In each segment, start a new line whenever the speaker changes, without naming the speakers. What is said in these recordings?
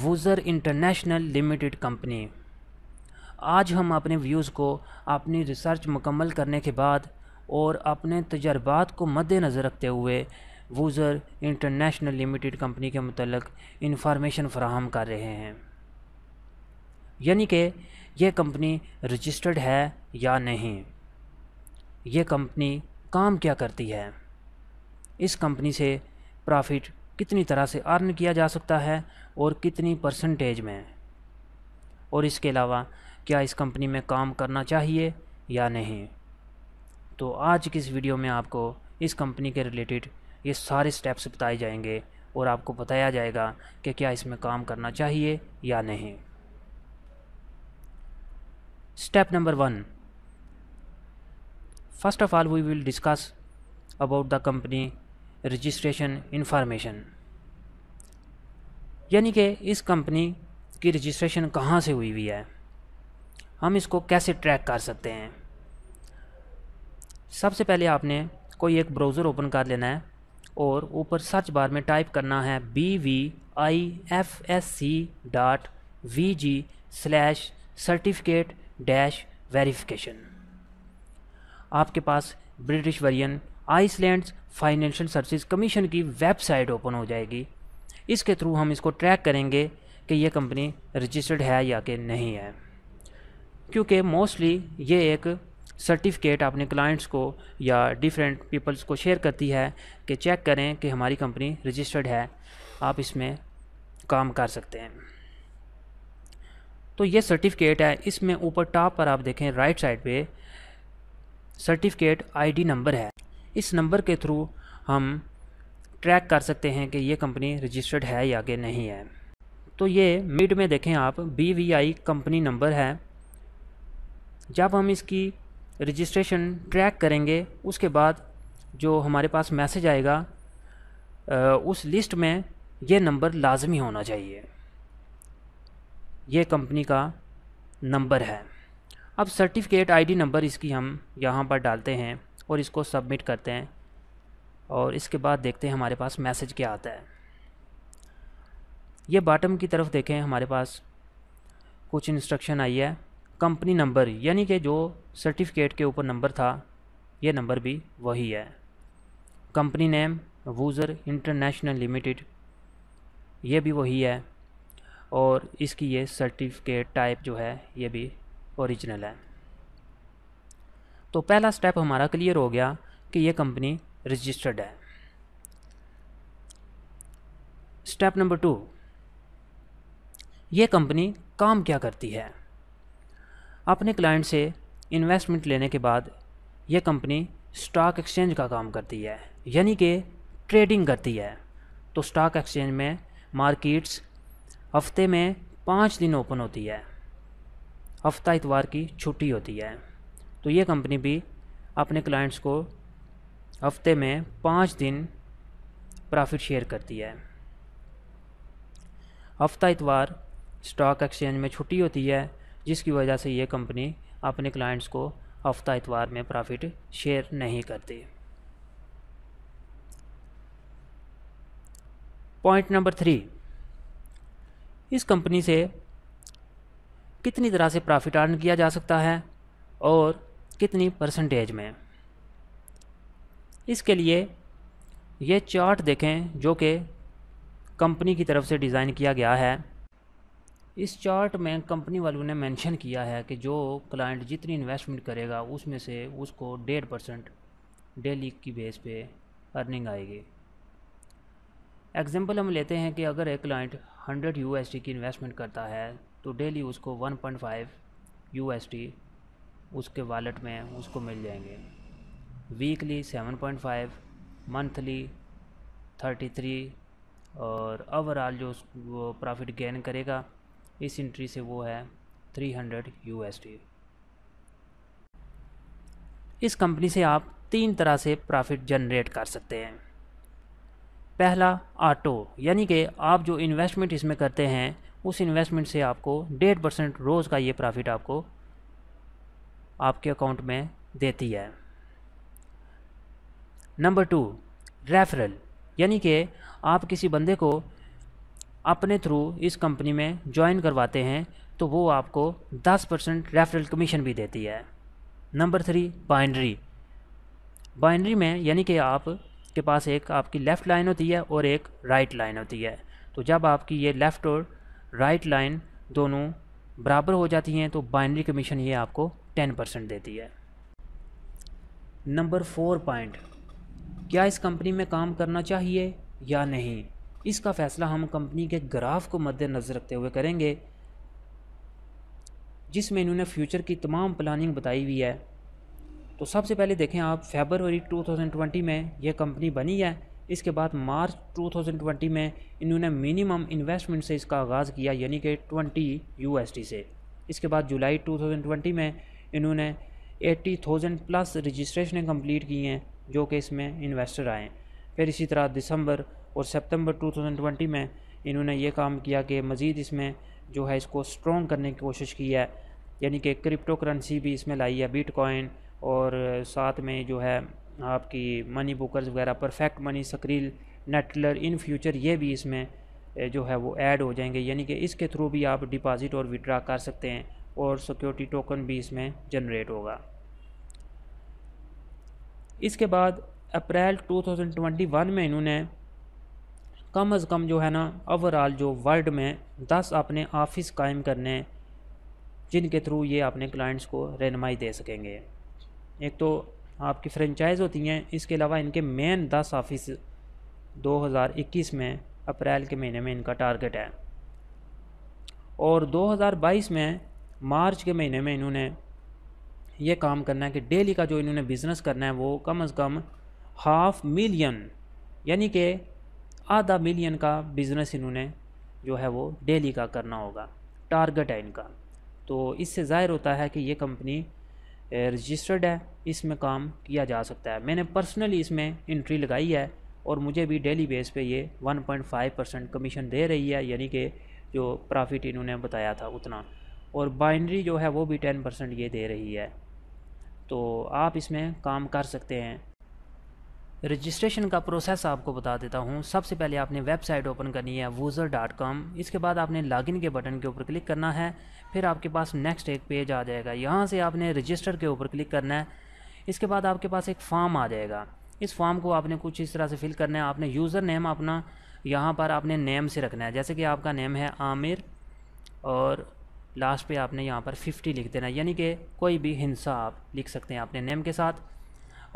वूज़र international limited company आज हम अपने व्यूज़ को अपनी रिसर्च मुकम्मल करने के बाद और अपने तजर्बात को मद्देनज़र रखते हुए वूज़र इंटरनेशनल लिमिटेड कंपनी के मतलब इंफॉर्मेशन फ्राहम कर रहे हैं यानी कि यह कंपनी रजिस्टर्ड है या नहीं यह कंपनी काम क्या करती है इस कंपनी से प्रॉफिट कितनी तरह से अर्न किया जा सकता है और कितनी परसेंटेज में और इसके अलावा क्या इस कंपनी में काम करना चाहिए या नहीं तो आज की इस वीडियो में आपको इस कंपनी के रिलेटेड ये सारे स्टेप्स बताए जाएंगे और आपको बताया जाएगा कि क्या इसमें काम करना चाहिए या नहीं step number one first of all we will discuss about the company registration information यानी कि इस कंपनी की रजिस्ट्रेशन कहाँ से हुई हुई है हम इसको कैसे ट्रैक कर सकते हैं सबसे पहले आपने कोई एक ब्राउज़र ओपन कर लेना है और ऊपर सर्च बार में टाइप करना है B V I F S C dot V G slash certificate dash verification आपके पास British Virgin Islands financial service commission की वेबसाइट ओपन हो जाएगी इसके थ्रू हम इसको ट्रैक करेंगे कि यह कंपनी रजिस्टर्ड है या कि नहीं है क्योंकि मोस्टली ये एक सर्टिफिकेट अपने क्लाइंट्स को या डिफरेंट पीपल्स को शेयर करती है कि चेक करें कि हमारी कंपनी रजिस्टर्ड है आप इसमें काम कर सकते हैं तो ये सर्टिफिकेट है इसमें ऊपर टॉप पर आप देखें राइट साइड पे सर्टिफिकेट आईडी नंबर है इस नंबर के थ्रू हम ट्रैक कर सकते हैं कि ये कंपनी रजिस्टर्ड है या कि नहीं है तो ये मिड में देखें आप B V I company number है जब हम इसकी रजिस्ट्रेशन ट्रैक करेंगे उसके बाद जो हमारे पास मैसेज आएगा उस लिस्ट में ये नंबर लाजमी होना चाहिए ये कंपनी का नंबर है अब सर्टिफिकेट आईडी नंबर इसकी हम यहाँ पर डालते हैं और इसको सबमिट करते हैं और इसके बाद देखते हैं हमारे पास मैसेज क्या आता है ये बॉटम की तरफ देखें हमारे पास कुछ इंस्ट्रक्शन आई है कंपनी नंबर यानी कि जो सर्टिफिकेट के ऊपर नंबर था ये नंबर भी वही है कंपनी नेम वूज़र इंटरनेशनल लिमिटेड ये भी वही है और इसकी ये सर्टिफिकेट टाइप जो है ये भी ओरिजिनल है तो पहला स्टेप हमारा क्लियर हो गया कि ये कंपनी रजिस्टर्ड है स्टेप नंबर टू ये कंपनी काम क्या करती है अपने क्लाइंट से इन्वेस्टमेंट लेने के बाद यह कंपनी स्टॉक एक्सचेंज का काम करती है यानी कि ट्रेडिंग करती है तो स्टॉक एक्सचेंज में मार्केट्स हफ्ते में पाँच दिन ओपन होती है हफ्ता इतवार की छुट्टी होती है तो ये कंपनी भी अपने क्लाइंट्स को हफ्ते में पाँच दिन प्रॉफिट शेयर करती है हफ्ता इतवार स्टॉक एक्सचेंज में छुट्टी होती है जिसकी वजह से ये कंपनी अपने क्लाइंट्स को हफ्ता इतवार में प्रॉफिट शेयर नहीं करती पॉइंट नंबर थ्री इस कंपनी से कितनी तरह से प्रॉफिट अर्न किया जा सकता है और कितनी परसेंटेज में इसके लिए ये चार्ट देखें जो कि कंपनी की तरफ से डिज़ाइन किया गया है इस चार्ट में कंपनी वालों ने मेंशन किया है कि जो क्लाइंट जितनी इन्वेस्टमेंट करेगा उसमें से उसको डेढ़ परसेंट डेली की बेस पे अर्निंग आएगी एग्जांपल हम लेते हैं कि अगर एक क्लाइंट 100 यूएसडी की इन्वेस्टमेंट करता है तो डेली उसको 1.5 यूएसडी उसके वॉलेट में उसको मिल जाएंगे वीकली 7.5 मंथली 33 और ओवरऑल जो वो प्रॉफिट गेन करेगा इस इंट्री से वो है 300 हंड्रेड इस कंपनी से आप तीन तरह से प्रॉफिट जनरेट कर सकते हैं पहला ऑटो यानी कि आप जो इन्वेस्टमेंट इसमें करते हैं उस इन्वेस्टमेंट से आपको डेढ़ परसेंट रोज़ का ये प्रॉफिट आपको आपके अकाउंट में देती है नंबर टू रेफरल यानी कि आप किसी बंदे को अपने थ्रू इस कंपनी में ज्वाइन करवाते हैं तो वो आपको 10 परसेंट रेफरल कमीशन भी देती है नंबर थ्री बाइंड्री बाइंड्री में यानी कि आप के पास एक आपकी लेफ़्ट लाइन होती है और एक राइट right लाइन होती है तो जब आपकी ये लेफ़्ट और राइट right लाइन दोनों बराबर हो जाती हैं तो बाइनरी कमीशन ये आपको टेन परसेंट देती है नंबर फोर पॉइंट क्या इस कंपनी में काम करना चाहिए या नहीं इसका फ़ैसला हम कंपनी के ग्राफ को मद्देनज़र रखते हुए करेंगे जिसमें इन्होंने फ्यूचर की तमाम प्लानिंग बताई हुई है तो सबसे पहले देखें आप फेबरवरी 2020 में यह कंपनी बनी है इसके बाद मार्च 2020 में इन्होंने मिनिमम इन्वेस्टमेंट से इसका आगाज़ किया यानी कि 20 यूएसडी से इसके बाद जुलाई 2020 में इन्होंने 80,000 प्लस रजिस्ट्रेशन कंप्लीट की हैं जो कि इसमें इन्वेस्टर आए फिर इसी तरह दिसंबर और सितंबर 2020 में इन्होंने ये काम किया कि मज़ीद इसमें जो है इसको स्ट्रॉन्ग करने की कोशिश की है यानी कि क्रिप्टो करेंसी भी इसमें लाई है बीट और साथ में जो है आपकी मनी बुकर्स वगैरह perfect money Skrill Neteller in future ये भी इसमें जो है वो ऐड हो जाएंगे यानी कि इसके थ्रू भी आप डिपॉजिट और विड्रा कर सकते हैं और सिक्योरिटी टोकन भी इसमें जनरेट होगा इसके बाद अप्रैल 2021 में इन्होंने कम अज़ कम जो है ना ओवरऑल जो वर्ल्ड में 10 अपने ऑफिस कायम करने जिनके थ्रू ये अपने क्लाइंट्स को रहनमाई दे सकेंगे एक तो आपकी फ्रेंचाइज होती हैं इसके अलावा इनके मेन दस ऑफिस 2021 में अप्रैल के महीने में इनका टारगेट है और 2022 में मार्च के महीने में इन्होंने ये काम करना है कि डेली का जो इन्होंने बिज़नेस करना है वो कम अज़ कम हाफ मिलियन यानी कि आधा मिलियन का बिज़नेस इन्होंने जो है वो डेली का करना होगा टारगेट है इनका तो इससे ज़ाहिर होता है कि ये कंपनी रजिस्टर्ड है इसमें काम किया जा सकता है मैंने पर्सनली इसमें इंट्री लगाई है और मुझे भी डेली बेस पे ये 1.5 परसेंट कमीशन दे रही है यानी कि जो प्रॉफिट इन्होंने बताया था उतना और बाइनरी जो है वो भी 10 परसेंट ये दे रही है तो आप इसमें काम कर सकते हैं रजिस्ट्रेशन का प्रोसेस आपको बता देता हूँ सबसे पहले आपने वेबसाइट ओपन करनी है वूज़र डॉट कॉम इसके बाद आपने लॉगिन के बटन के ऊपर क्लिक करना है फिर आपके पास नेक्स्ट एक पेज आ जाएगा यहाँ से आपने रजिस्टर के ऊपर क्लिक करना है इसके बाद आपके पास एक फॉर्म आ जाएगा इस फॉर्म को आपने कुछ इस तरह से फिल करना है आपने यूज़र नेम अपना यहाँ पर आपने नेम से रखना है जैसे कि आपका नेम है आमिर और लास्ट पे आपने यहाँ पर 50 लिख देना यानी कि कोई भी हिंसा आप लिख सकते हैं अपने नेम के साथ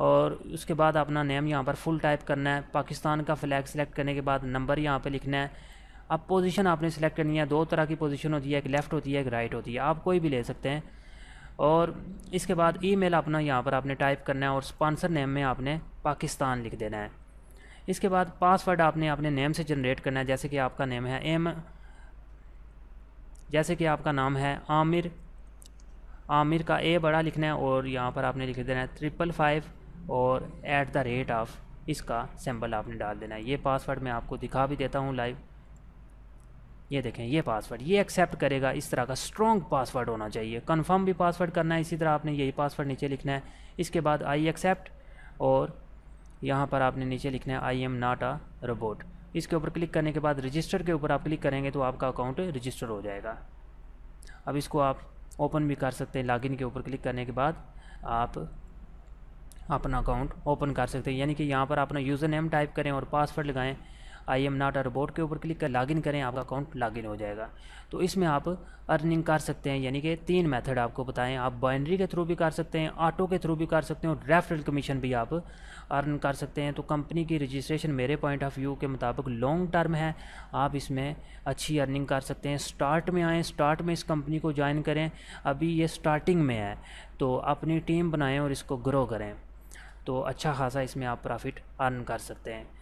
और उसके बाद अपना नेम यहाँ पर फुल टाइप करना है पाकिस्तान का फ्लैग सिलेक्ट करने के बाद नंबर यहाँ पर लिखना है अब पोजीशन आपने सेलेक्ट करनी है दो तरह की पोजीशन होती है एक लेफ़्ट होती है एक राइट होती है आप कोई भी ले सकते हैं और इसके बाद ईमेल अपना यहाँ पर आपने टाइप करना है और स्पॉन्सर नेम में आपने पाकिस्तान लिख देना है इसके बाद पासवर्ड आपने अपने नेम से जनरेट करना है जैसे कि आपका नेम है एम जैसे कि आपका नाम है आमिर आमिर का ए बड़ा लिखना है और यहाँ पर आपने लिख देना है ट्रिपल फाइव और ऐट द रेट ऑफ़ इसका सैम्बल आपने डाल देना है ये पासवर्ड मैं आपको दिखा भी देता हूँ लाइव ये देखें ये पासवर्ड ये एक्सेप्ट करेगा इस तरह का स्ट्रॉन्ग पासवर्ड होना चाहिए कन्फर्म भी पासवर्ड करना है इसी तरह आपने यही पासवर्ड नीचे लिखना है इसके बाद आई एक्सेप्ट और यहाँ पर आपने नीचे लिखना है I am naught uh robot इसके ऊपर क्लिक करने के बाद रजिस्टर के ऊपर आप क्लिक करेंगे तो आपका अकाउंट रजिस्टर हो जाएगा अब इसको आप ओपन भी कर सकते हैं लॉगिन के ऊपर क्लिक करने के बाद आप अपना अकाउंट ओपन कर सकते हैं यानी कि यहाँ पर अपना यूज़र नेम टाइप करें और पासवर्ड लगाएं I am not a robot के ऊपर क्लिक कर लॉगिन करें आपका अकाउंट लॉगिन हो जाएगा तो इसमें आप अर्निंग कर सकते हैं यानी कि तीन मेथड आपको बताएं आप बाइनरी के थ्रू भी कर सकते हैं ऑटो के थ्रू भी कर सकते हैं और रेफरल कमीशन भी आप अर्न कर सकते हैं तो कंपनी की रजिस्ट्रेशन मेरे पॉइंट ऑफ व्यू के मुताबिक लॉन्ग टर्म है आप इसमें अच्छी अर्निंग कर सकते हैं स्टार्ट में आएँ स्टार्ट में इस कंपनी को ज्वाइन करें अभी ये स्टार्टिंग में है तो अपनी टीम बनाएँ और इसको ग्रो करें तो अच्छा खासा इसमें आप प्रॉफिट अर्न कर सकते हैं